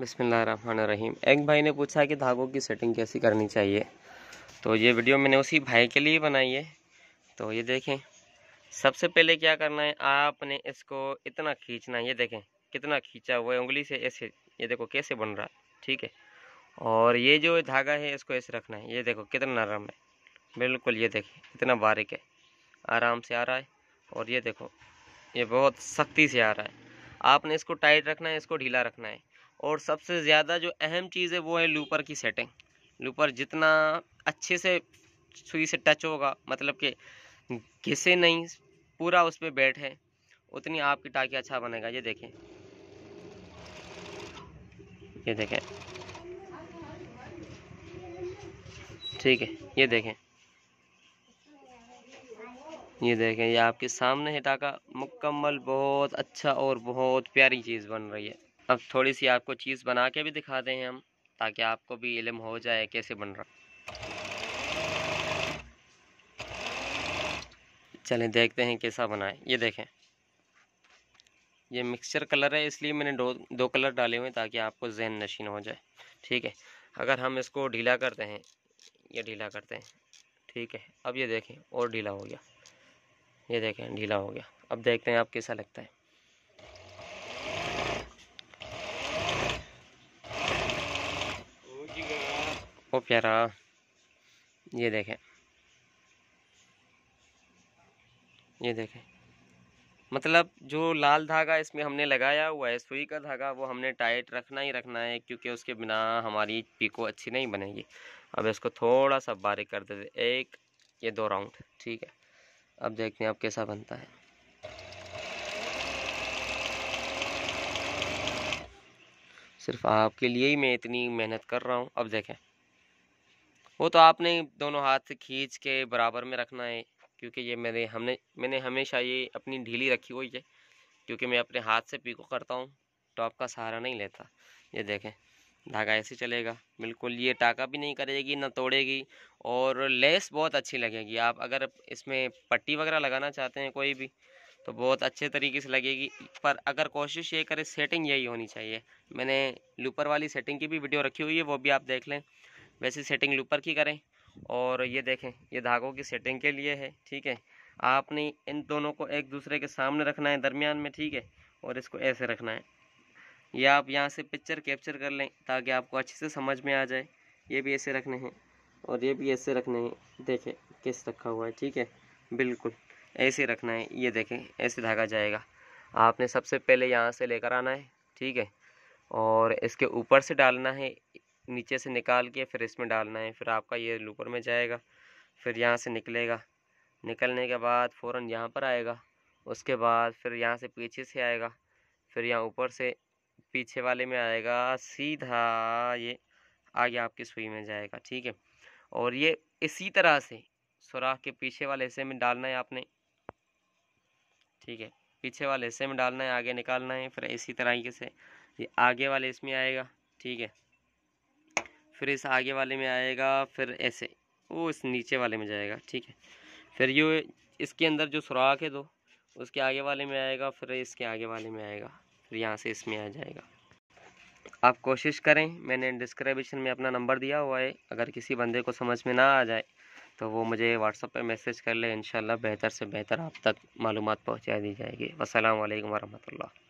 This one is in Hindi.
बिसमीम एक भाई ने पूछा कि धागों की सेटिंग कैसी करनी चाहिए तो ये वीडियो मैंने उसी भाई के लिए बनाई है तो ये देखें सबसे पहले क्या करना है आपने इसको इतना खींचना है ये देखें कितना खींचा हुआ है उंगली से ऐसे ये देखो कैसे बन रहा है ठीक है और ये जो धागा है इसको ऐसे रखना है ये देखो कितना नरम है बिल्कुल ये देखें कितना बारीक है आराम से आ रहा है और ये देखो ये बहुत सख्ती से आ रहा है आपने इसको टाइट रखना है इसको ढीला रखना है और सबसे ज़्यादा जो अहम चीज़ है वो है लूपर की सेटिंग लूपर जितना अच्छे से सुई से टच होगा मतलब कि घिसे नहीं पूरा उस पर बैठे उतनी आपकी टाकी अच्छा बनेगा ये देखें ये देखें ठीक है ये देखें ये देखें ये आपके सामने है टाका मुकम्मल बहुत अच्छा और बहुत प्यारी चीज़ बन रही है अब थोड़ी सी आपको चीज़ बना के भी दिखा दें हम ताकि आपको भी इलम हो जाए कैसे बन रहा चलें देखते हैं कैसा बनाए ये देखें ये मिक्सचर कलर है इसलिए मैंने दो दो कलर डाले हुए हैं ताकि आपको जहन नशीन हो जाए ठीक है अगर हम इसको ढीला करते हैं ये ढीला करते हैं ठीक है अब ये देखें और ढीला हो गया ये देखें ढीला हो गया अब देखते हैं आप कैसा लगता है ओ प्यारा ये देखें ये देखें मतलब जो लाल धागा इसमें हमने लगाया हुआ है सुई का धागा वो हमने टाइट रखना ही रखना है क्योंकि उसके बिना हमारी पीको अच्छी नहीं बनेगी अब इसको थोड़ा सा बारीक कर देते एक ये दो राउंड ठीक है अब देखते हैं अब कैसा बनता है सिर्फ आपके लिए ही मैं इतनी मेहनत कर रहा हूँ अब देखें वो तो आपने दोनों हाथ से खींच के बराबर में रखना है क्योंकि ये मेरे हमने मैंने हमेशा ये अपनी ढीली रखी हुई है क्योंकि मैं अपने हाथ से पीको करता हूँ टॉप तो का सहारा नहीं लेता ये देखें धागा ऐसे चलेगा बिल्कुल ये टाका भी नहीं करेगी ना तोड़ेगी और लेस बहुत अच्छी लगेगी आप अगर इसमें पट्टी वगैरह लगाना चाहते हैं कोई भी तो बहुत अच्छे तरीके से लगेगी पर अगर कोशिश ये करें सेटिंग यही होनी चाहिए मैंने लूपर वाली सेटिंग की भी वीडियो रखी हुई है वो भी आप देख लें वैसे सेटिंग लूपर की करें और ये देखें ये धागों की सेटिंग के लिए है ठीक है आपने इन दोनों को एक दूसरे के सामने रखना है दरमियान में ठीक है और इसको ऐसे रखना है या आप यहाँ से पिक्चर कैप्चर कर लें ताकि आपको अच्छे से समझ में आ जाए ये भी ऐसे रखने हैं और ये भी ऐसे रखने हैं देखें किस रखा हुआ है ठीक है बिल्कुल ऐसे रखना है ये देखें ऐसे धागा जाएगा आपने सबसे पहले यहाँ से लेकर आना है ठीक है और इसके ऊपर से डालना है नीचे से निकाल के फिर इसमें डालना है फिर आपका ये लूपर में जाएगा फिर यहाँ से निकलेगा निकलने के बाद फ़ौर यहाँ पर आएगा उसके बाद फिर यहाँ से पीछे से आएगा फिर यहाँ ऊपर से पीछे वाले में आएगा सीधा ये आगे आपकी सुई में जाएगा ठीक है और ये इसी तरह से सुराख के पीछे वाले हिस्से में डालना है आपने ठीक है पीछे वाले हिस्से में डालना है आगे निकालना है फिर इसी तरह से ये आगे वाले इसमें आएगा ठीक है फिर इस आगे वाले में आएगा फिर ऐसे वो इस नीचे वाले में जाएगा ठीक है फिर ये इसके अंदर जो सुराख है दो उसके आगे वाले में आएगा फिर इसके आगे वाले में आएगा फिर यहाँ से इसमें आ जाएगा आप कोशिश करें मैंने डिस्क्रिप्शन में अपना नंबर दिया हुआ है अगर किसी बंदे को समझ में ना आ जाए तो वो मुझे व्हाट्सअप पे मैसेज कर ले इन बेहतर से बेहतर आप तक मालूम पहुँचा दी जाएगी वालेकुम वरहमल